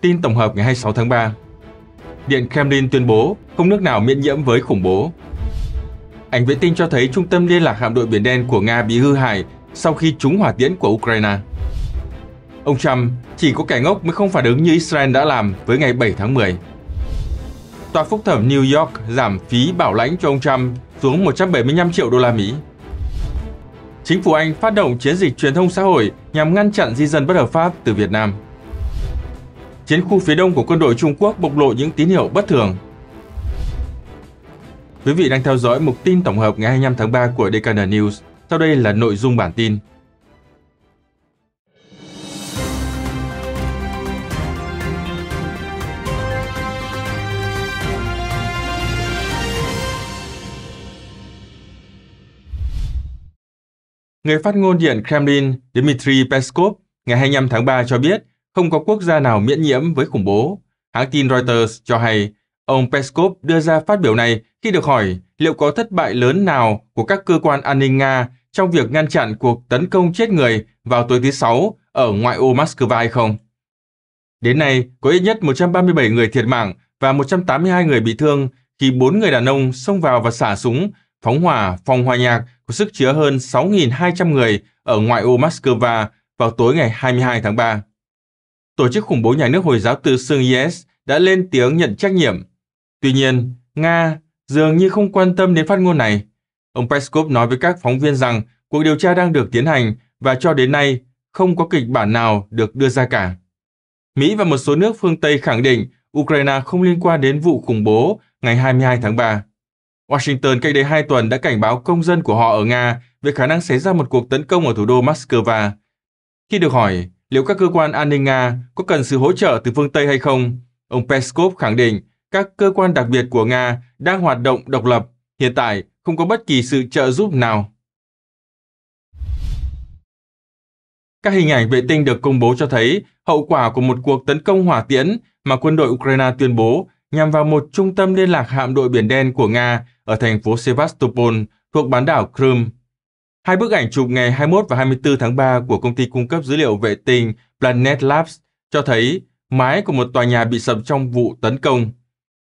Tin tổng hợp ngày 26 tháng 3 Điện Kremlin tuyên bố không nước nào miễn nhiễm với khủng bố. Ảnh vệ tinh cho thấy trung tâm liên lạc hạm đội Biển Đen của Nga bị hư hại sau khi trúng hỏa tiễn của Ukraine. Ông Trump chỉ có kẻ ngốc mới không phản ứng như Israel đã làm với ngày 7 tháng 10. Tòa phúc thẩm New York giảm phí bảo lãnh cho ông Trump xuống 175 triệu đô la Mỹ. Chính phủ Anh phát động chiến dịch truyền thông xã hội nhằm ngăn chặn di dân bất hợp pháp từ Việt Nam chiến khu phía đông của quân đội Trung Quốc bộc lộ những tín hiệu bất thường. Quý vị đang theo dõi mục tin tổng hợp ngày 25 tháng 3 của DKN News. Sau đây là nội dung bản tin. Người phát ngôn Điện Kremlin Dmitry Peskov ngày 25 tháng 3 cho biết không có quốc gia nào miễn nhiễm với khủng bố. Hãng tin Reuters cho hay ông Peskov đưa ra phát biểu này khi được hỏi liệu có thất bại lớn nào của các cơ quan an ninh Nga trong việc ngăn chặn cuộc tấn công chết người vào tối thứ Sáu ở ngoại ô Moscow hay không. Đến nay, có ít nhất 137 người thiệt mạng và 182 người bị thương khi bốn người đàn ông xông vào và xả súng, phóng hỏa phòng hòa nhạc có sức chứa hơn 6.200 người ở ngoại ô Moscow vào tối ngày 22 tháng 3 tổ chức khủng bố nhà nước Hồi giáo tự xưng IS đã lên tiếng nhận trách nhiệm. Tuy nhiên, Nga dường như không quan tâm đến phát ngôn này. Ông Peskov nói với các phóng viên rằng cuộc điều tra đang được tiến hành và cho đến nay không có kịch bản nào được đưa ra cả. Mỹ và một số nước phương Tây khẳng định Ukraine không liên quan đến vụ khủng bố ngày 22 tháng 3. Washington cách đây hai tuần đã cảnh báo công dân của họ ở Nga về khả năng xảy ra một cuộc tấn công ở thủ đô Moscow. Khi được hỏi, liệu các cơ quan an ninh Nga có cần sự hỗ trợ từ phương Tây hay không, ông Peskov khẳng định các cơ quan đặc biệt của Nga đang hoạt động độc lập, hiện tại không có bất kỳ sự trợ giúp nào. Các hình ảnh vệ tinh được công bố cho thấy hậu quả của một cuộc tấn công hỏa tiễn mà quân đội Ukraine tuyên bố nhằm vào một trung tâm liên lạc hạm đội Biển Đen của Nga ở thành phố Sevastopol thuộc bán đảo Crimea. Hai bức ảnh chụp ngày 21 và 24 tháng 3 của công ty cung cấp dữ liệu vệ tinh Planet Labs cho thấy mái của một tòa nhà bị sập trong vụ tấn công.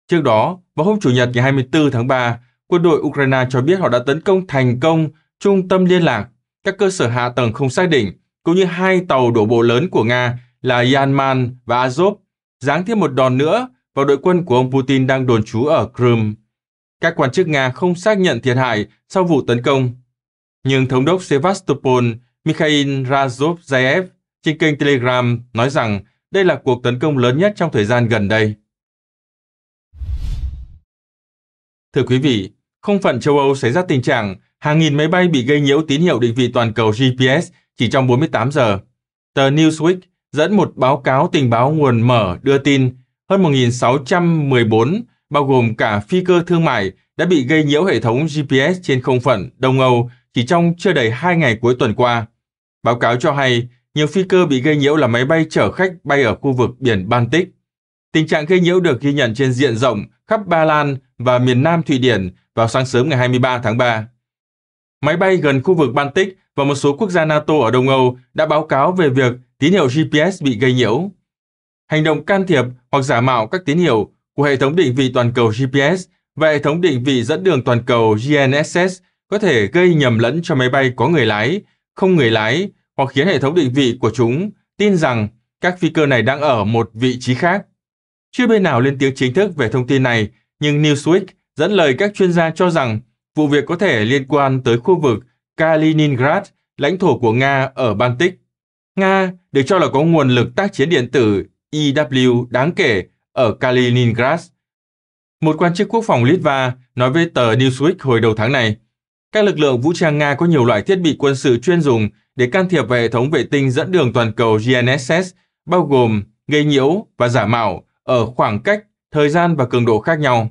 Trước đó, vào hôm Chủ nhật ngày 24 tháng 3, quân đội Ukraine cho biết họ đã tấn công thành công trung tâm liên lạc, các cơ sở hạ tầng không xác định, cũng như hai tàu đổ bộ lớn của Nga là Yanman và Azov, giáng thêm một đòn nữa vào đội quân của ông Putin đang đồn trú ở Crimea. Các quan chức Nga không xác nhận thiệt hại sau vụ tấn công. Nhưng thống đốc Sevastopol Mikhail Razovzaev trên kênh Telegram nói rằng đây là cuộc tấn công lớn nhất trong thời gian gần đây. Thưa quý vị, không phận châu Âu xảy ra tình trạng hàng nghìn máy bay bị gây nhiễu tín hiệu định vị toàn cầu GPS chỉ trong 48 giờ. Tờ Newsweek dẫn một báo cáo tình báo nguồn mở đưa tin hơn 1.614, bao gồm cả phi cơ thương mại, đã bị gây nhiễu hệ thống GPS trên không phận Đông Âu chỉ trong chưa đầy 2 ngày cuối tuần qua. Báo cáo cho hay, nhiều phi cơ bị gây nhiễu là máy bay chở khách bay ở khu vực biển Baltic. Tình trạng gây nhiễu được ghi nhận trên diện rộng khắp Ba Lan và miền Nam Thụy Điển vào sáng sớm ngày 23 tháng 3. Máy bay gần khu vực Baltic và một số quốc gia NATO ở Đông Âu đã báo cáo về việc tín hiệu GPS bị gây nhiễu. Hành động can thiệp hoặc giả mạo các tín hiệu của hệ thống định vị toàn cầu GPS và hệ thống định vị dẫn đường toàn cầu GNSS có thể gây nhầm lẫn cho máy bay có người lái, không người lái hoặc khiến hệ thống định vị của chúng tin rằng các phi cơ này đang ở một vị trí khác. Chưa bên nào lên tiếng chính thức về thông tin này, nhưng Newsweek dẫn lời các chuyên gia cho rằng vụ việc có thể liên quan tới khu vực Kaliningrad, lãnh thổ của Nga ở Baltic. Nga được cho là có nguồn lực tác chiến điện tử IW e đáng kể ở Kaliningrad. Một quan chức quốc phòng Litva nói với tờ Newsweek hồi đầu tháng này, các lực lượng vũ trang Nga có nhiều loại thiết bị quân sự chuyên dùng để can thiệp vào hệ thống vệ tinh dẫn đường toàn cầu GNSS, bao gồm gây nhiễu và giả mạo ở khoảng cách, thời gian và cường độ khác nhau.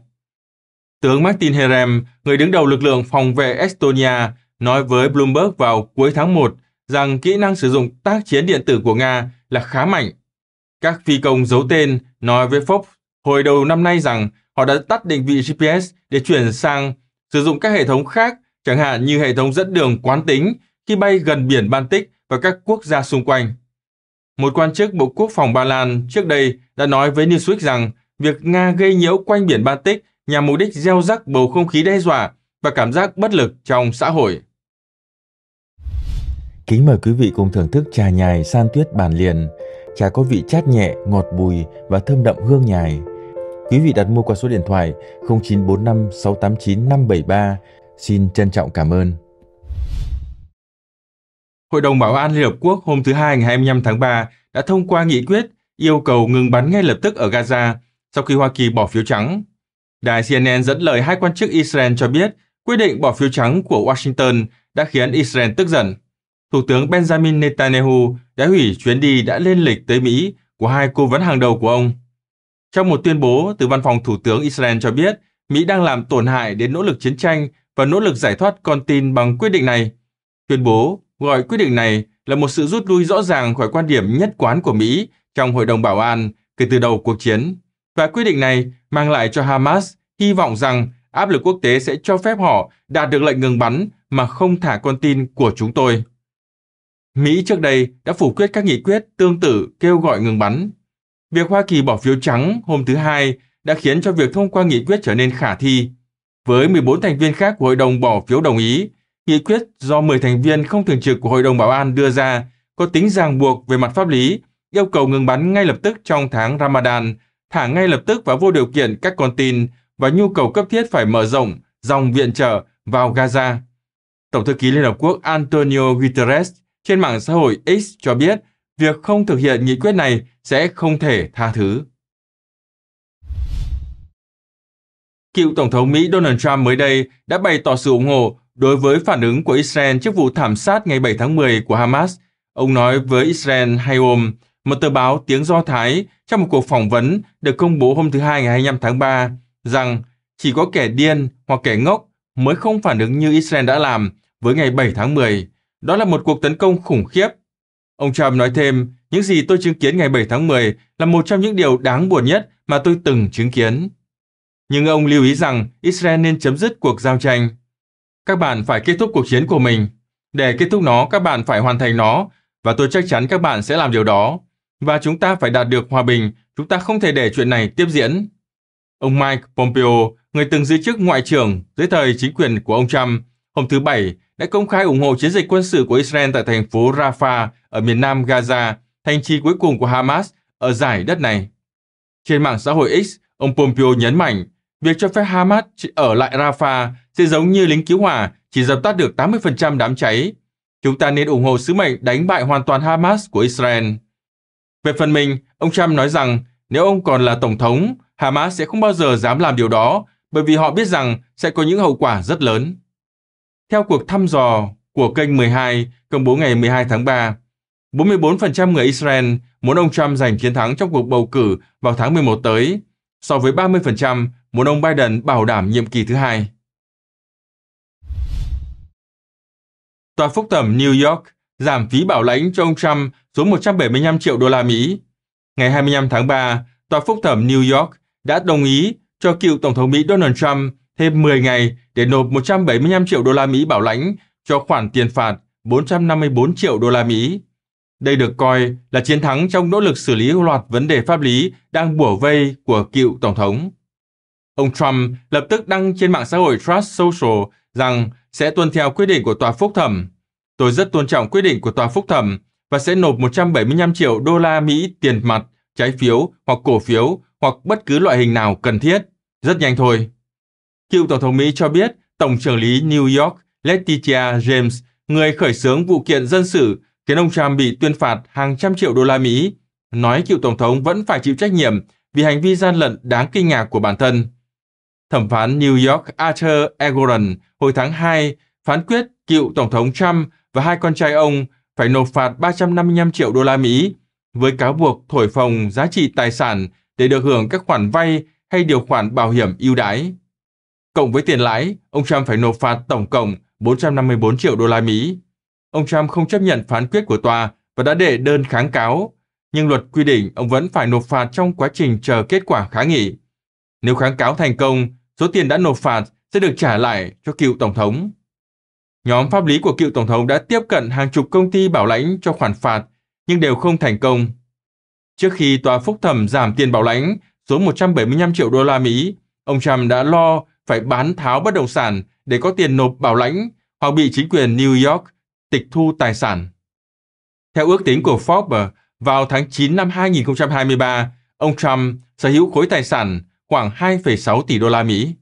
Tướng Martin Herem, người đứng đầu lực lượng phòng vệ Estonia, nói với Bloomberg vào cuối tháng 1 rằng kỹ năng sử dụng tác chiến điện tử của Nga là khá mạnh. Các phi công giấu tên nói với Fox hồi đầu năm nay rằng họ đã tắt định vị GPS để chuyển sang sử dụng các hệ thống khác chẳng hạn như hệ thống dẫn đường quán tính khi bay gần biển Baltic và các quốc gia xung quanh. Một quan chức Bộ Quốc phòng Ba Lan trước đây đã nói với Newsweek rằng việc Nga gây nhiễu quanh biển Baltic nhằm mục đích gieo rắc bầu không khí đe dọa và cảm giác bất lực trong xã hội. Kính mời quý vị cùng thưởng thức trà nhài san tuyết bản liền. Trà có vị chát nhẹ, ngọt bùi và thơm đậm hương nhài. Quý vị đặt mua qua số điện thoại 0945 689 573 Xin trân trọng cảm ơn. Hội đồng Bảo an Liên Hợp Quốc hôm thứ Hai ngày 25 tháng 3 đã thông qua nghị quyết yêu cầu ngừng bắn ngay lập tức ở Gaza sau khi Hoa Kỳ bỏ phiếu trắng. Đài CNN dẫn lời hai quan chức Israel cho biết quyết định bỏ phiếu trắng của Washington đã khiến Israel tức giận. Thủ tướng Benjamin Netanyahu đã hủy chuyến đi đã lên lịch tới Mỹ của hai cố vấn hàng đầu của ông. Trong một tuyên bố từ văn phòng Thủ tướng Israel cho biết, Mỹ đang làm tổn hại đến nỗ lực chiến tranh và nỗ lực giải thoát con tin bằng quyết định này. Tuyên bố gọi quyết định này là một sự rút lui rõ ràng khỏi quan điểm nhất quán của Mỹ trong Hội đồng Bảo an kể từ đầu cuộc chiến. Và quyết định này mang lại cho Hamas hy vọng rằng áp lực quốc tế sẽ cho phép họ đạt được lệnh ngừng bắn mà không thả con tin của chúng tôi. Mỹ trước đây đã phủ quyết các nghị quyết tương tự kêu gọi ngừng bắn. Việc Hoa Kỳ bỏ phiếu trắng hôm thứ Hai đã khiến cho việc thông qua nghị quyết trở nên khả thi với 14 thành viên khác của hội đồng bỏ phiếu đồng ý. Nghị quyết do 10 thành viên không thường trực của Hội đồng Bảo an đưa ra có tính ràng buộc về mặt pháp lý, yêu cầu ngừng bắn ngay lập tức trong tháng Ramadan, thả ngay lập tức và vô điều kiện các con tin và nhu cầu cấp thiết phải mở rộng dòng viện trợ vào Gaza. Tổng thư ký Liên Hợp Quốc Antonio Guterres trên mạng xã hội X cho biết việc không thực hiện nghị quyết này sẽ không thể tha thứ. cựu Tổng thống Mỹ Donald Trump mới đây đã bày tỏ sự ủng hộ đối với phản ứng của Israel trước vụ thảm sát ngày 7 tháng 10 của Hamas. Ông nói với Israel Hayom, một tờ báo tiếng Do Thái, trong một cuộc phỏng vấn được công bố hôm thứ Hai ngày 25 tháng 3, rằng chỉ có kẻ điên hoặc kẻ ngốc mới không phản ứng như Israel đã làm với ngày 7 tháng 10. Đó là một cuộc tấn công khủng khiếp. Ông Trump nói thêm, những gì tôi chứng kiến ngày 7 tháng 10 là một trong những điều đáng buồn nhất mà tôi từng chứng kiến nhưng ông lưu ý rằng Israel nên chấm dứt cuộc giao tranh. Các bạn phải kết thúc cuộc chiến của mình. Để kết thúc nó, các bạn phải hoàn thành nó, và tôi chắc chắn các bạn sẽ làm điều đó. Và chúng ta phải đạt được hòa bình, chúng ta không thể để chuyện này tiếp diễn. Ông Mike Pompeo, người từng giữ chức Ngoại trưởng dưới thời chính quyền của ông Trump, hôm thứ Bảy đã công khai ủng hộ chiến dịch quân sự của Israel tại thành phố Rafah ở miền nam Gaza, thành trì cuối cùng của Hamas ở giải đất này. Trên mạng xã hội X, ông Pompeo nhấn mạnh việc cho phép Hamas ở lại Rafah sẽ giống như lính cứu hỏa chỉ dập tắt được 80% đám cháy. Chúng ta nên ủng hộ sứ mệnh đánh bại hoàn toàn Hamas của Israel. Về phần mình, ông Trump nói rằng nếu ông còn là tổng thống, Hamas sẽ không bao giờ dám làm điều đó bởi vì họ biết rằng sẽ có những hậu quả rất lớn. Theo cuộc thăm dò của kênh 12 công bố ngày 12 tháng 3, 44% người Israel muốn ông Trump giành chiến thắng trong cuộc bầu cử vào tháng 11 tới, so với 30% muốn ông Biden bảo đảm nhiệm kỳ thứ hai. Tòa phúc thẩm New York giảm phí bảo lãnh cho ông Trump xuống 175 triệu đô la Mỹ. Ngày 25 tháng 3, Tòa phúc thẩm New York đã đồng ý cho cựu Tổng thống Mỹ Donald Trump thêm 10 ngày để nộp 175 triệu đô la Mỹ bảo lãnh cho khoản tiền phạt 454 triệu đô la Mỹ. Đây được coi là chiến thắng trong nỗ lực xử lý loạt vấn đề pháp lý đang bủa vây của cựu Tổng thống. Ông Trump lập tức đăng trên mạng xã hội Trust Social rằng sẽ tuân theo quyết định của tòa phúc thẩm. Tôi rất tôn trọng quyết định của tòa phúc thẩm và sẽ nộp 175 triệu đô la Mỹ tiền mặt, trái phiếu hoặc cổ phiếu hoặc bất cứ loại hình nào cần thiết. Rất nhanh thôi. Cựu Tổng thống Mỹ cho biết Tổng trưởng lý New York Letitia James, người khởi xướng vụ kiện dân sự khiến ông Trump bị tuyên phạt hàng trăm triệu đô la Mỹ, nói cựu Tổng thống vẫn phải chịu trách nhiệm vì hành vi gian lận đáng kinh ngạc của bản thân thẩm phán New York Arthur Egoran hồi tháng 2 phán quyết cựu Tổng thống Trump và hai con trai ông phải nộp phạt 355 triệu đô la Mỹ với cáo buộc thổi phồng giá trị tài sản để được hưởng các khoản vay hay điều khoản bảo hiểm ưu đãi. Cộng với tiền lãi, ông Trump phải nộp phạt tổng cộng 454 triệu đô la Mỹ. Ông Trump không chấp nhận phán quyết của tòa và đã đệ đơn kháng cáo, nhưng luật quy định ông vẫn phải nộp phạt trong quá trình chờ kết quả kháng nghị. Nếu kháng cáo thành công, số tiền đã nộp phạt sẽ được trả lại cho cựu Tổng thống. Nhóm pháp lý của cựu Tổng thống đã tiếp cận hàng chục công ty bảo lãnh cho khoản phạt, nhưng đều không thành công. Trước khi tòa phúc thẩm giảm tiền bảo lãnh xuống 175 triệu đô la Mỹ, ông Trump đã lo phải bán tháo bất động sản để có tiền nộp bảo lãnh hoặc bị chính quyền New York tịch thu tài sản. Theo ước tính của Forbes, vào tháng 9 năm 2023, ông Trump sở hữu khối tài sản khoảng 2,6 tỷ đô la Mỹ.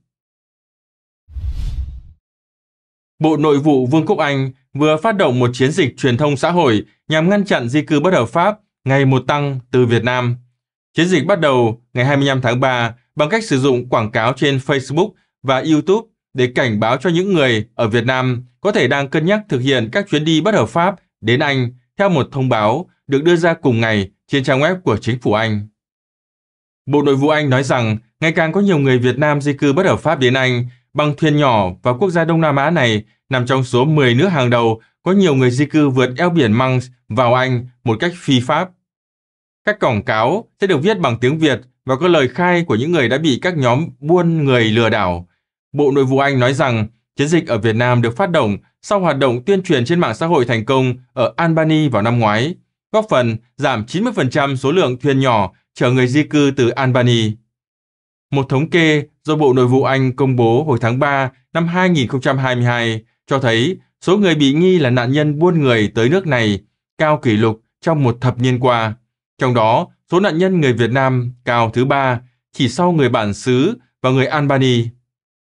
Bộ Nội vụ Vương quốc Anh vừa phát động một chiến dịch truyền thông xã hội nhằm ngăn chặn di cư bất hợp pháp ngày một tăng từ Việt Nam. Chiến dịch bắt đầu ngày 25 tháng 3 bằng cách sử dụng quảng cáo trên Facebook và YouTube để cảnh báo cho những người ở Việt Nam có thể đang cân nhắc thực hiện các chuyến đi bất hợp pháp đến Anh theo một thông báo được đưa ra cùng ngày trên trang web của chính phủ Anh. Bộ Nội vụ Anh nói rằng ngày càng có nhiều người Việt Nam di cư bất hợp pháp đến Anh bằng thuyền nhỏ và quốc gia Đông Nam Á này nằm trong số 10 nước hàng đầu có nhiều người di cư vượt eo biển Manx vào Anh một cách phi pháp. Các quảng cáo sẽ được viết bằng tiếng Việt và có lời khai của những người đã bị các nhóm buôn người lừa đảo. Bộ Nội vụ Anh nói rằng chiến dịch ở Việt Nam được phát động sau hoạt động tuyên truyền trên mạng xã hội thành công ở Albany vào năm ngoái, góp phần giảm 90% số lượng thuyền nhỏ chở người di cư từ Albany. Một thống kê do Bộ Nội vụ Anh công bố hồi tháng 3 năm 2022 cho thấy số người bị nghi là nạn nhân buôn người tới nước này cao kỷ lục trong một thập niên qua. Trong đó, số nạn nhân người Việt Nam cao thứ ba, chỉ sau người bản xứ và người Albany.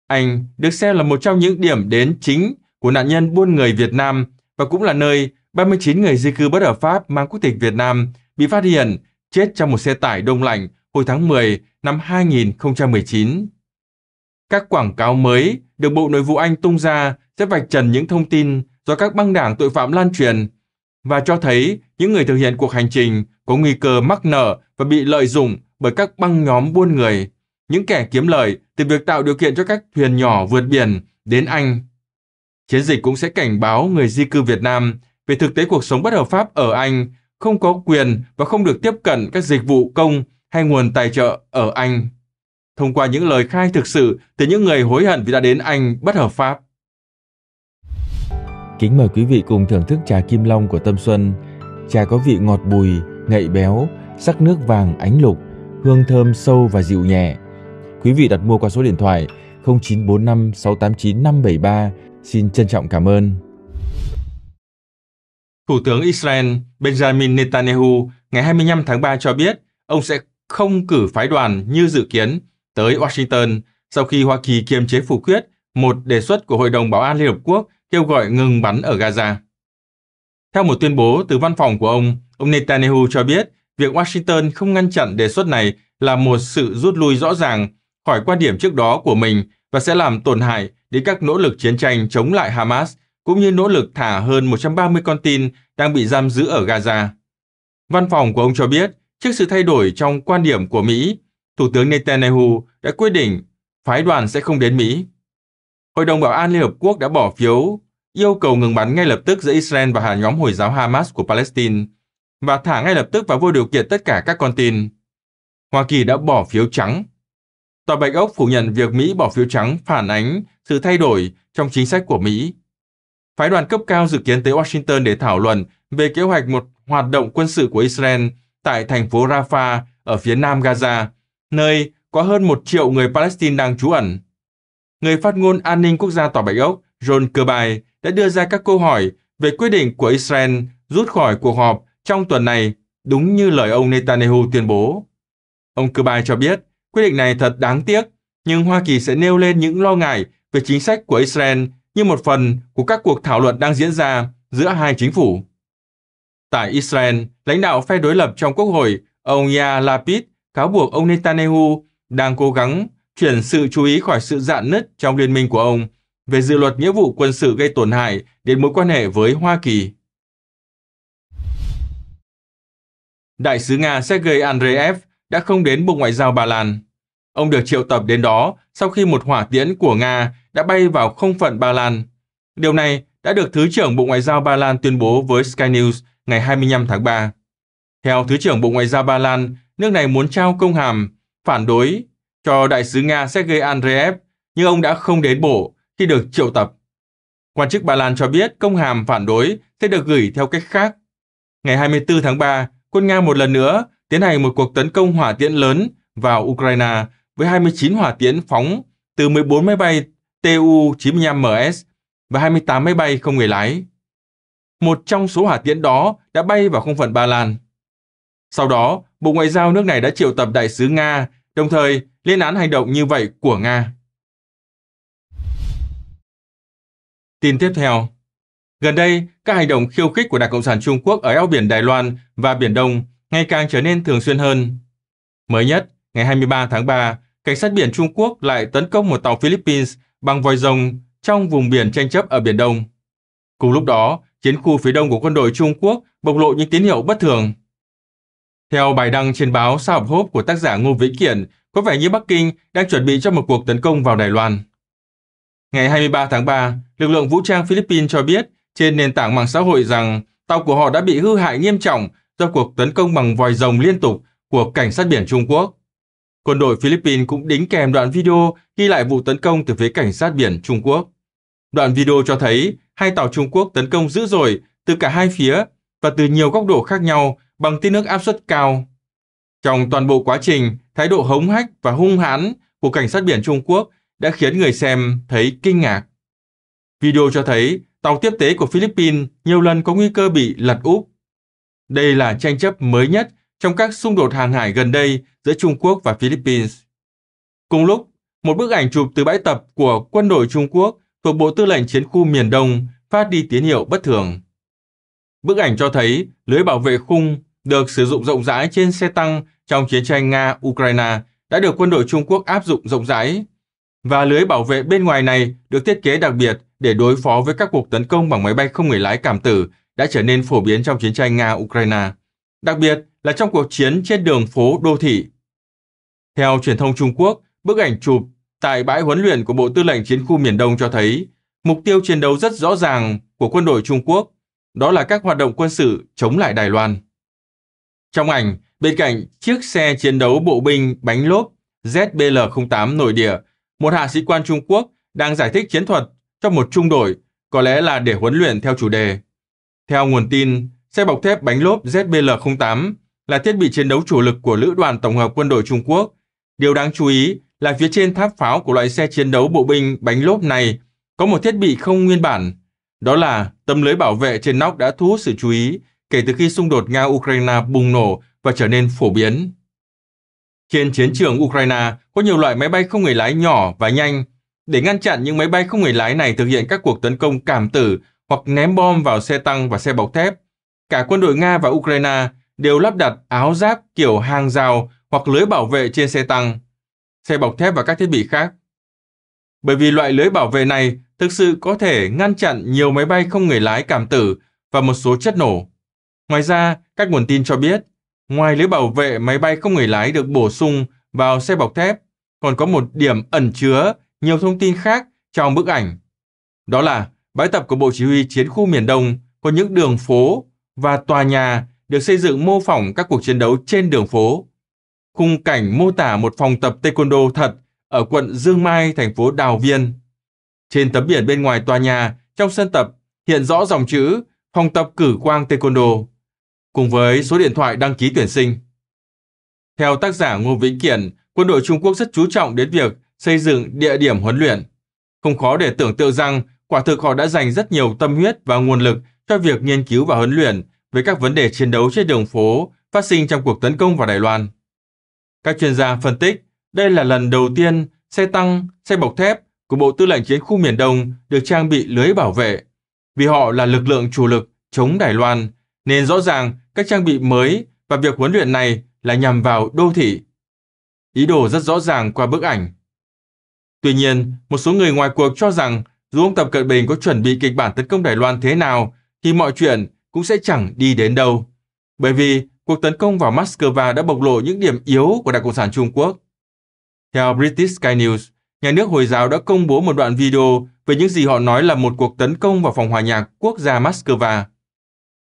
Anh được xem là một trong những điểm đến chính của nạn nhân buôn người Việt Nam và cũng là nơi 39 người di cư bất hợp pháp mang quốc tịch Việt Nam bị phát hiện chết trong một xe tải đông lạnh hồi tháng 10 năm 2019. Các quảng cáo mới được Bộ Nội vụ Anh tung ra sẽ vạch trần những thông tin do các băng đảng tội phạm lan truyền và cho thấy những người thực hiện cuộc hành trình có nguy cơ mắc nợ và bị lợi dụng bởi các băng nhóm buôn người, những kẻ kiếm lợi từ việc tạo điều kiện cho các thuyền nhỏ vượt biển đến Anh. Chiến dịch cũng sẽ cảnh báo người di cư Việt Nam về thực tế cuộc sống bất hợp pháp ở Anh không có quyền và không được tiếp cận các dịch vụ công hay nguồn tài trợ ở Anh. Thông qua những lời khai thực sự từ những người hối hận vì đã đến Anh bất hợp pháp. Kính mời quý vị cùng thưởng thức trà Kim Long của Tâm Xuân. Trà có vị ngọt bùi, ngậy béo, sắc nước vàng ánh lục, hương thơm sâu và dịu nhẹ. Quý vị đặt mua qua số điện thoại 0945 689 573. Xin trân trọng cảm ơn. Thủ tướng Israel Benjamin Netanyahu ngày 25 tháng 3 cho biết ông sẽ không cử phái đoàn như dự kiến tới Washington sau khi Hoa Kỳ kiềm chế phủ quyết một đề xuất của Hội đồng Bảo an Liên Hợp Quốc kêu gọi ngừng bắn ở Gaza. Theo một tuyên bố từ văn phòng của ông, ông Netanyahu cho biết việc Washington không ngăn chặn đề xuất này là một sự rút lui rõ ràng khỏi quan điểm trước đó của mình và sẽ làm tổn hại đến các nỗ lực chiến tranh chống lại Hamas cũng như nỗ lực thả hơn 130 con tin đang bị giam giữ ở Gaza. Văn phòng của ông cho biết, trước sự thay đổi trong quan điểm của Mỹ, Thủ tướng Netanyahu đã quyết định phái đoàn sẽ không đến Mỹ. Hội đồng Bảo an Liên Hợp Quốc đã bỏ phiếu yêu cầu ngừng bắn ngay lập tức giữa Israel và hàng nhóm Hồi giáo Hamas của Palestine và thả ngay lập tức và vô điều kiện tất cả các con tin. Hoa Kỳ đã bỏ phiếu trắng. Tòa Bạch Ốc phủ nhận việc Mỹ bỏ phiếu trắng phản ánh sự thay đổi trong chính sách của Mỹ Phái đoàn cấp cao dự kiến tới Washington để thảo luận về kế hoạch một hoạt động quân sự của Israel tại thành phố Rafah ở phía nam Gaza, nơi có hơn một triệu người Palestine đang trú ẩn. Người phát ngôn an ninh quốc gia Tòa Bạch Ốc John Kirby đã đưa ra các câu hỏi về quyết định của Israel rút khỏi cuộc họp trong tuần này đúng như lời ông Netanyahu tuyên bố. Ông Kirby cho biết quyết định này thật đáng tiếc, nhưng Hoa Kỳ sẽ nêu lên những lo ngại về chính sách của Israel như một phần của các cuộc thảo luận đang diễn ra giữa hai chính phủ. Tại Israel, lãnh đạo phe đối lập trong quốc hội, ông Ya Lapid cáo buộc ông Netanyahu đang cố gắng chuyển sự chú ý khỏi sự dạn nứt trong liên minh của ông về dự luật nghĩa vụ quân sự gây tổn hại đến mối quan hệ với Hoa Kỳ. Đại sứ Nga Sergei Andreev đã không đến Bộ Ngoại giao Ba Lan. Ông được triệu tập đến đó sau khi một hỏa tiễn của Nga đã bay vào không phận Ba Lan. Điều này đã được Thứ trưởng Bộ Ngoại giao Ba Lan tuyên bố với Sky News ngày 25 tháng 3. Theo Thứ trưởng Bộ Ngoại giao Ba Lan, nước này muốn trao công hàm phản đối cho đại sứ Nga Sergei Andreev, nhưng ông đã không đến bộ khi được triệu tập. Quan chức Ba Lan cho biết công hàm phản đối sẽ được gửi theo cách khác. Ngày 24 tháng 3, quân Nga một lần nữa tiến hành một cuộc tấn công hỏa tiễn lớn vào Ukraine với 29 hỏa tiễn phóng từ 14 máy bay Tu-95MS và 28 máy bay không người lái. Một trong số hỏa tiễn đó đã bay vào không phận Ba Lan. Sau đó, Bộ Ngoại giao nước này đã triệu tập đại sứ Nga, đồng thời lên án hành động như vậy của Nga. Tin tiếp theo Gần đây, các hành động khiêu khích của Đảng Cộng sản Trung Quốc ở eo biển Đài Loan và Biển Đông ngày càng trở nên thường xuyên hơn. Mới nhất, ngày 23 tháng 3, cảnh sát biển Trung Quốc lại tấn công một tàu Philippines bằng vòi rồng trong vùng biển tranh chấp ở Biển Đông. Cùng lúc đó, chiến khu phía đông của quân đội Trung Quốc bộc lộ những tín hiệu bất thường. Theo bài đăng trên báo Sao Hộp của tác giả Ngô Vĩ Kiện, có vẻ như Bắc Kinh đang chuẩn bị cho một cuộc tấn công vào Đài Loan. Ngày 23 tháng 3, lực lượng vũ trang Philippines cho biết trên nền tảng mạng xã hội rằng tàu của họ đã bị hư hại nghiêm trọng do cuộc tấn công bằng vòi rồng liên tục của cảnh sát biển Trung Quốc. Quân đội Philippines cũng đính kèm đoạn video ghi lại vụ tấn công từ phía cảnh sát biển Trung Quốc. Đoạn video cho thấy hai tàu Trung Quốc tấn công dữ dội từ cả hai phía và từ nhiều góc độ khác nhau bằng tia nước áp suất cao. Trong toàn bộ quá trình, thái độ hống hách và hung hãn của cảnh sát biển Trung Quốc đã khiến người xem thấy kinh ngạc. Video cho thấy tàu tiếp tế của Philippines nhiều lần có nguy cơ bị lật úp. Đây là tranh chấp mới nhất trong các xung đột hàng hải gần đây giữa Trung Quốc và Philippines. Cùng lúc, một bức ảnh chụp từ bãi tập của quân đội Trung Quốc thuộc Bộ Tư lệnh Chiến khu miền Đông phát đi tín hiệu bất thường. Bức ảnh cho thấy lưới bảo vệ khung được sử dụng rộng rãi trên xe tăng trong chiến tranh Nga-Ukraine đã được quân đội Trung Quốc áp dụng rộng rãi, và lưới bảo vệ bên ngoài này được thiết kế đặc biệt để đối phó với các cuộc tấn công bằng máy bay không người lái cảm tử đã trở nên phổ biến trong chiến tranh Nga-Ukraine. Đặc biệt là trong cuộc chiến trên đường phố đô thị. Theo truyền thông Trung Quốc, bức ảnh chụp tại bãi huấn luyện của Bộ Tư lệnh Chiến khu Miền Đông cho thấy mục tiêu chiến đấu rất rõ ràng của quân đội Trung Quốc, đó là các hoạt động quân sự chống lại Đài Loan. Trong ảnh, bên cạnh chiếc xe chiến đấu bộ binh bánh lốp ZBL-08 nội địa, một hạ sĩ quan Trung Quốc đang giải thích chiến thuật cho một trung đội, có lẽ là để huấn luyện theo chủ đề. Theo nguồn tin, xe bọc thép bánh lốp ZBL-08 là thiết bị chiến đấu chủ lực của Lữ đoàn Tổng hợp Quân đội Trung Quốc. Điều đáng chú ý là phía trên tháp pháo của loại xe chiến đấu bộ binh bánh lốp này có một thiết bị không nguyên bản. Đó là tấm lưới bảo vệ trên nóc đã thu hút sự chú ý kể từ khi xung đột Nga-Ukraine bùng nổ và trở nên phổ biến. Trên chiến trường Ukraine có nhiều loại máy bay không người lái nhỏ và nhanh. Để ngăn chặn những máy bay không người lái này thực hiện các cuộc tấn công cảm tử hoặc ném bom vào xe tăng và xe bọc thép, cả quân đội Nga và Ukraine đều lắp đặt áo giáp kiểu hàng rào hoặc lưới bảo vệ trên xe tăng, xe bọc thép và các thiết bị khác. Bởi vì loại lưới bảo vệ này thực sự có thể ngăn chặn nhiều máy bay không người lái cảm tử và một số chất nổ. Ngoài ra, các nguồn tin cho biết, ngoài lưới bảo vệ máy bay không người lái được bổ sung vào xe bọc thép, còn có một điểm ẩn chứa nhiều thông tin khác trong bức ảnh. Đó là bãi tập của Bộ Chỉ huy Chiến khu miền Đông có những đường phố và tòa nhà được xây dựng mô phỏng các cuộc chiến đấu trên đường phố. Khung cảnh mô tả một phòng tập taekwondo thật ở quận Dương Mai, thành phố Đào Viên. Trên tấm biển bên ngoài tòa nhà, trong sân tập, hiện rõ dòng chữ phòng tập cử quang taekwondo, cùng với số điện thoại đăng ký tuyển sinh. Theo tác giả Ngô Vĩnh Kiện, quân đội Trung Quốc rất chú trọng đến việc xây dựng địa điểm huấn luyện. Không khó để tưởng tượng rằng quả thực họ đã dành rất nhiều tâm huyết và nguồn lực cho việc nghiên cứu và huấn luyện với các vấn đề chiến đấu trên đường phố phát sinh trong cuộc tấn công vào Đài Loan. Các chuyên gia phân tích, đây là lần đầu tiên xe tăng, xe bọc thép của Bộ Tư lệnh Chiến khu Miền Đông được trang bị lưới bảo vệ. Vì họ là lực lượng chủ lực chống Đài Loan, nên rõ ràng các trang bị mới và việc huấn luyện này là nhằm vào đô thị. Ý đồ rất rõ ràng qua bức ảnh. Tuy nhiên, một số người ngoài cuộc cho rằng dù ông Tập Cận Bình có chuẩn bị kịch bản tấn công Đài Loan thế nào, thì mọi chuyện cũng sẽ chẳng đi đến đâu. Bởi vì cuộc tấn công vào Moscow đã bộc lộ những điểm yếu của Đảng Cộng sản Trung Quốc. Theo British Sky News, nhà nước Hồi giáo đã công bố một đoạn video về những gì họ nói là một cuộc tấn công vào phòng hòa nhạc quốc gia Moscow.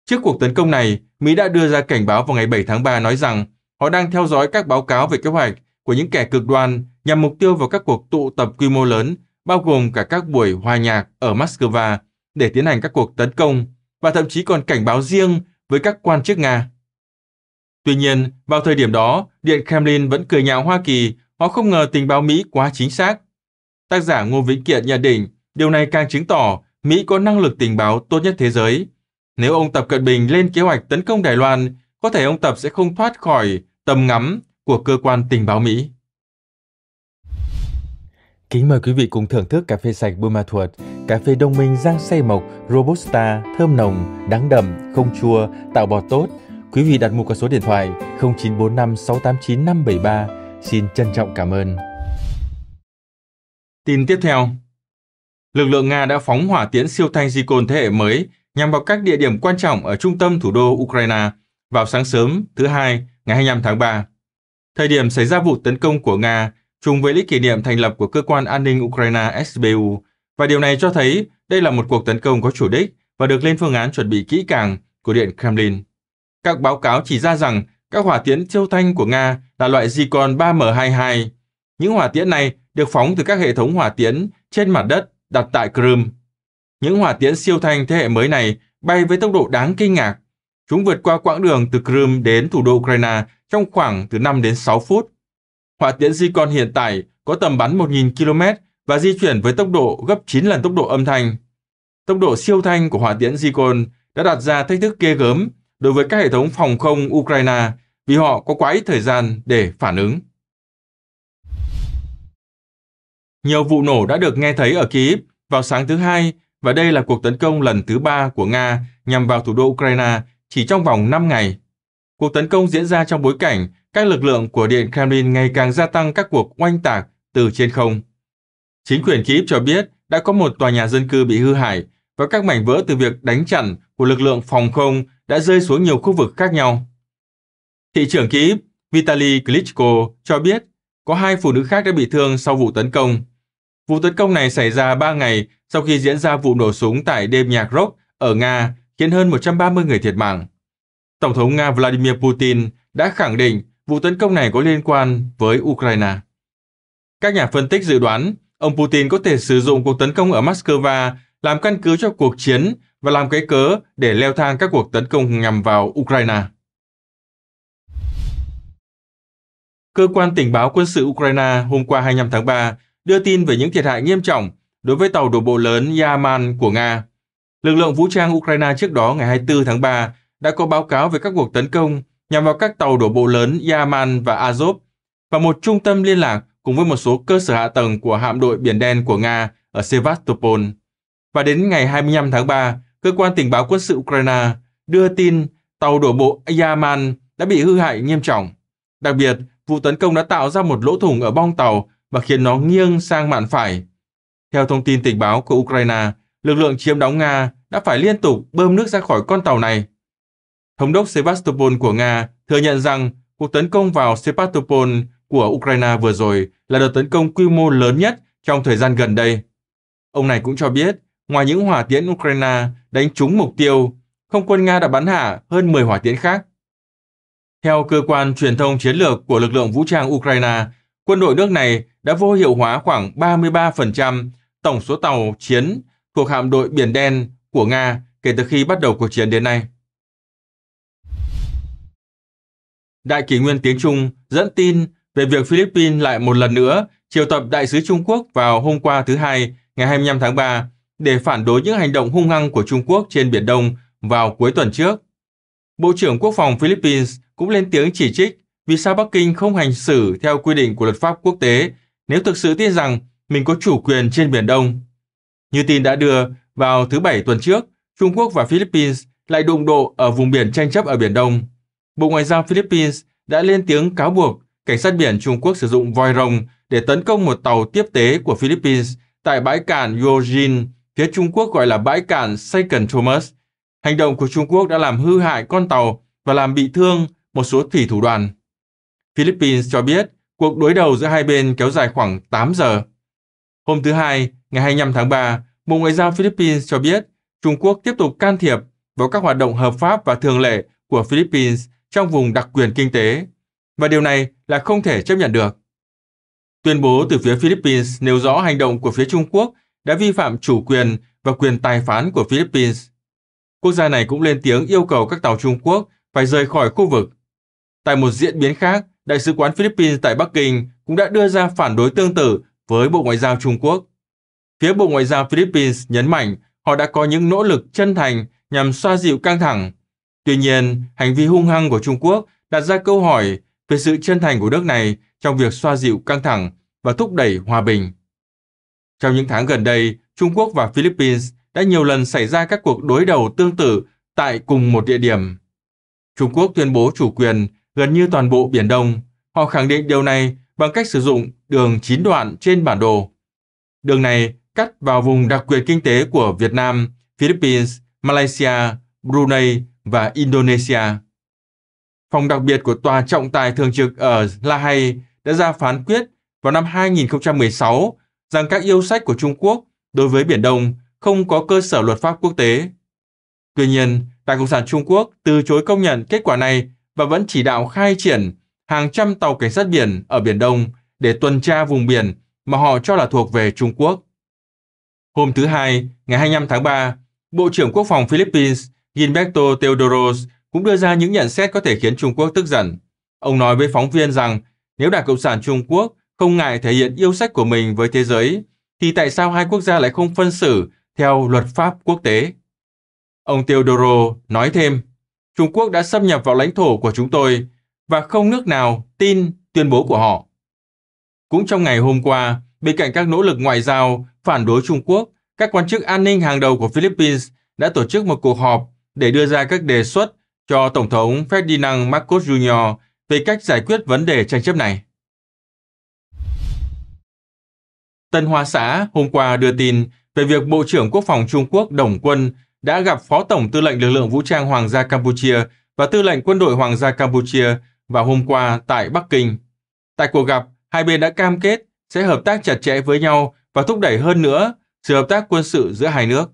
Trước cuộc tấn công này, Mỹ đã đưa ra cảnh báo vào ngày 7 tháng 3 nói rằng họ đang theo dõi các báo cáo về kế hoạch của những kẻ cực đoan nhằm mục tiêu vào các cuộc tụ tập quy mô lớn, bao gồm cả các buổi hòa nhạc ở Moscow để tiến hành các cuộc tấn công và thậm chí còn cảnh báo riêng với các quan chức Nga. Tuy nhiên, vào thời điểm đó, Điện Kremlin vẫn cười nhạo Hoa Kỳ, họ không ngờ tình báo Mỹ quá chính xác. Tác giả Ngô Vĩnh Kiện nhận định, điều này càng chứng tỏ Mỹ có năng lực tình báo tốt nhất thế giới. Nếu ông Tập Cận Bình lên kế hoạch tấn công Đài Loan, có thể ông Tập sẽ không thoát khỏi tầm ngắm của cơ quan tình báo Mỹ. Kính mời quý vị cùng thưởng thức cà phê sạch Buôn Ma Thuột Cà phê Đông Minh rang xay mộc, Robusta, thơm nồng, đắng đậm, không chua, tạo bọt tốt. Quý vị đặt mua qua số điện thoại 0945 689 573. Xin trân trọng cảm ơn. Tin tiếp theo Lực lượng Nga đã phóng hỏa tiễn siêu thanh Zikon thế hệ mới nhằm vào các địa điểm quan trọng ở trung tâm thủ đô Ukraine vào sáng sớm thứ Hai, ngày 25 tháng 3. Thời điểm xảy ra vụ tấn công của Nga trùng với lễ kỷ niệm thành lập của cơ quan an ninh Ukraine SBU và điều này cho thấy đây là một cuộc tấn công có chủ đích và được lên phương án chuẩn bị kỹ càng của Điện Kremlin. Các báo cáo chỉ ra rằng các hỏa tiễn siêu thanh của Nga là loại Zikon 3M22. Những hỏa tiễn này được phóng từ các hệ thống hỏa tiễn trên mặt đất đặt tại Crimea. Những hỏa tiễn siêu thanh thế hệ mới này bay với tốc độ đáng kinh ngạc. Chúng vượt qua quãng đường từ Crimea đến thủ đô Ukraine trong khoảng từ 5 đến 6 phút. Hỏa tiễn Zikon hiện tại có tầm bắn 1.000 km và di chuyển với tốc độ gấp 9 lần tốc độ âm thanh. Tốc độ siêu thanh của hỏa tiễn Zikon đã đặt ra thách thức ghê gớm đối với các hệ thống phòng không Ukraine vì họ có quá ít thời gian để phản ứng. Nhiều vụ nổ đã được nghe thấy ở Kyiv vào sáng thứ Hai và đây là cuộc tấn công lần thứ ba của Nga nhằm vào thủ đô Ukraine chỉ trong vòng 5 ngày. Cuộc tấn công diễn ra trong bối cảnh các lực lượng của Điện Kremlin ngày càng gia tăng các cuộc oanh tạc từ trên không. Chính quyền Kyiv cho biết đã có một tòa nhà dân cư bị hư hại và các mảnh vỡ từ việc đánh chặn của lực lượng phòng không đã rơi xuống nhiều khu vực khác nhau. Thị trưởng Kyiv Vitaly Klitschko cho biết có hai phụ nữ khác đã bị thương sau vụ tấn công. Vụ tấn công này xảy ra 3 ngày sau khi diễn ra vụ nổ súng tại đêm nhạc rock ở Nga khiến hơn 130 người thiệt mạng. Tổng thống Nga Vladimir Putin đã khẳng định vụ tấn công này có liên quan với Ukraine. Các nhà phân tích dự đoán ông Putin có thể sử dụng cuộc tấn công ở Moscow làm căn cứ cho cuộc chiến và làm cái cớ để leo thang các cuộc tấn công nhằm vào Ukraine. Cơ quan tình báo quân sự Ukraine hôm qua 25 tháng 3 đưa tin về những thiệt hại nghiêm trọng đối với tàu đổ bộ lớn Yaman của Nga. Lực lượng vũ trang Ukraine trước đó ngày 24 tháng 3 đã có báo cáo về các cuộc tấn công nhằm vào các tàu đổ bộ lớn Yaman và Azov và một trung tâm liên lạc cùng với một số cơ sở hạ tầng của hạm đội Biển Đen của Nga ở Sevastopol. Và đến ngày 25 tháng 3, cơ quan tình báo quân sự Ukraine đưa tin tàu đổ bộ Yaman đã bị hư hại nghiêm trọng. Đặc biệt, vụ tấn công đã tạo ra một lỗ thủng ở bong tàu và khiến nó nghiêng sang mạn phải. Theo thông tin tình báo của Ukraine, lực lượng chiếm đóng Nga đã phải liên tục bơm nước ra khỏi con tàu này. Thống đốc Sevastopol của Nga thừa nhận rằng cuộc tấn công vào Sevastopol của Ukraine vừa rồi là đợt tấn công quy mô lớn nhất trong thời gian gần đây. Ông này cũng cho biết, ngoài những hỏa tiễn Ukraine đánh trúng mục tiêu, không quân Nga đã bắn hạ hơn 10 hỏa tiễn khác. Theo cơ quan truyền thông chiến lược của lực lượng vũ trang Ukraine, quân đội nước này đã vô hiệu hóa khoảng 33% tổng số tàu chiến thuộc hạm đội Biển Đen của Nga kể từ khi bắt đầu cuộc chiến đến nay. Đại kỷ nguyên tiếng Trung dẫn tin về việc Philippines lại một lần nữa triệu tập đại sứ Trung Quốc vào hôm qua thứ Hai, ngày 25 tháng 3, để phản đối những hành động hung hăng của Trung Quốc trên Biển Đông vào cuối tuần trước. Bộ trưởng Quốc phòng Philippines cũng lên tiếng chỉ trích vì sao Bắc Kinh không hành xử theo quy định của luật pháp quốc tế nếu thực sự tin rằng mình có chủ quyền trên Biển Đông. Như tin đã đưa, vào thứ Bảy tuần trước, Trung Quốc và Philippines lại đụng độ ở vùng biển tranh chấp ở Biển Đông. Bộ Ngoại giao Philippines đã lên tiếng cáo buộc cảnh sát biển Trung Quốc sử dụng voi rồng để tấn công một tàu tiếp tế của Philippines tại bãi cảng Yojin, phía Trung Quốc gọi là bãi cảng Second Thomas. Hành động của Trung Quốc đã làm hư hại con tàu và làm bị thương một số thủy thủ đoàn. Philippines cho biết cuộc đối đầu giữa hai bên kéo dài khoảng 8 giờ. Hôm thứ Hai, ngày 25 tháng 3, Bộ Ngoại giao Philippines cho biết Trung Quốc tiếp tục can thiệp vào các hoạt động hợp pháp và thường lệ của Philippines trong vùng đặc quyền kinh tế và điều này là không thể chấp nhận được. Tuyên bố từ phía Philippines nêu rõ hành động của phía Trung Quốc đã vi phạm chủ quyền và quyền tài phán của Philippines. Quốc gia này cũng lên tiếng yêu cầu các tàu Trung Quốc phải rời khỏi khu vực. Tại một diễn biến khác, Đại sứ quán Philippines tại Bắc Kinh cũng đã đưa ra phản đối tương tự với Bộ Ngoại giao Trung Quốc. Phía Bộ Ngoại giao Philippines nhấn mạnh họ đã có những nỗ lực chân thành nhằm xoa dịu căng thẳng. Tuy nhiên, hành vi hung hăng của Trung Quốc đặt ra câu hỏi về sự chân thành của nước này trong việc xoa dịu căng thẳng và thúc đẩy hòa bình. Trong những tháng gần đây, Trung Quốc và Philippines đã nhiều lần xảy ra các cuộc đối đầu tương tự tại cùng một địa điểm. Trung Quốc tuyên bố chủ quyền gần như toàn bộ Biển Đông. Họ khẳng định điều này bằng cách sử dụng đường chín đoạn trên bản đồ. Đường này cắt vào vùng đặc quyền kinh tế của Việt Nam, Philippines, Malaysia, Brunei và Indonesia phòng đặc biệt của Tòa trọng tài thường trực ở La Hay đã ra phán quyết vào năm 2016 rằng các yêu sách của Trung Quốc đối với Biển Đông không có cơ sở luật pháp quốc tế. Tuy nhiên, Đảng Cộng sản Trung Quốc từ chối công nhận kết quả này và vẫn chỉ đạo khai triển hàng trăm tàu cảnh sát biển ở Biển Đông để tuần tra vùng biển mà họ cho là thuộc về Trung Quốc. Hôm thứ Hai, ngày 25 tháng 3, Bộ trưởng Quốc phòng Philippines Gilberto Teodoros cũng đưa ra những nhận xét có thể khiến Trung Quốc tức giận. Ông nói với phóng viên rằng nếu Đảng Cộng sản Trung Quốc không ngại thể hiện yêu sách của mình với thế giới, thì tại sao hai quốc gia lại không phân xử theo luật pháp quốc tế? Ông Teodoro nói thêm, Trung Quốc đã xâm nhập vào lãnh thổ của chúng tôi và không nước nào tin tuyên bố của họ. Cũng trong ngày hôm qua, bên cạnh các nỗ lực ngoại giao phản đối Trung Quốc, các quan chức an ninh hàng đầu của Philippines đã tổ chức một cuộc họp để đưa ra các đề xuất cho Tổng thống Ferdinand Marcos Jr. về cách giải quyết vấn đề tranh chấp này. Tân Hoa xã hôm qua đưa tin về việc Bộ trưởng Quốc phòng Trung Quốc Đồng Quân đã gặp Phó Tổng Tư lệnh Lực lượng Vũ trang Hoàng gia Campuchia và Tư lệnh Quân đội Hoàng gia Campuchia vào hôm qua tại Bắc Kinh. Tại cuộc gặp, hai bên đã cam kết sẽ hợp tác chặt chẽ với nhau và thúc đẩy hơn nữa sự hợp tác quân sự giữa hai nước.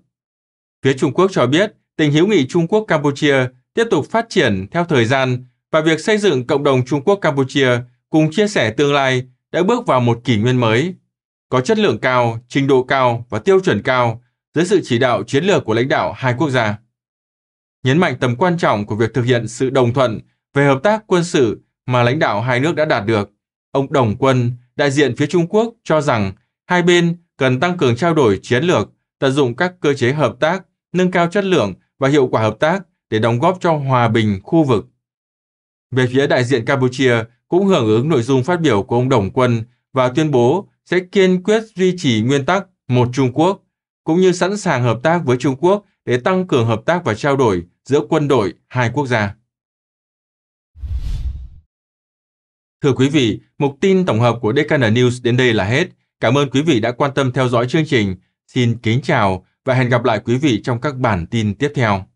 Phía Trung Quốc cho biết, tình hữu nghị Trung Quốc-Campuchia tiếp tục phát triển theo thời gian và việc xây dựng cộng đồng Trung Quốc Campuchia cùng chia sẻ tương lai đã bước vào một kỷ nguyên mới có chất lượng cao, trình độ cao và tiêu chuẩn cao dưới sự chỉ đạo chiến lược của lãnh đạo hai quốc gia. Nhấn mạnh tầm quan trọng của việc thực hiện sự đồng thuận về hợp tác quân sự mà lãnh đạo hai nước đã đạt được, ông Đồng Quân, đại diện phía Trung Quốc cho rằng hai bên cần tăng cường trao đổi chiến lược, tận dụng các cơ chế hợp tác, nâng cao chất lượng và hiệu quả hợp tác để đóng góp cho hòa bình khu vực. Về phía đại diện Campuchia cũng hưởng ứng nội dung phát biểu của ông Đồng Quân và tuyên bố sẽ kiên quyết duy trì nguyên tắc một Trung Quốc, cũng như sẵn sàng hợp tác với Trung Quốc để tăng cường hợp tác và trao đổi giữa quân đội hai quốc gia. Thưa quý vị, mục tin tổng hợp của Deccan News đến đây là hết. Cảm ơn quý vị đã quan tâm theo dõi chương trình. Xin kính chào và hẹn gặp lại quý vị trong các bản tin tiếp theo.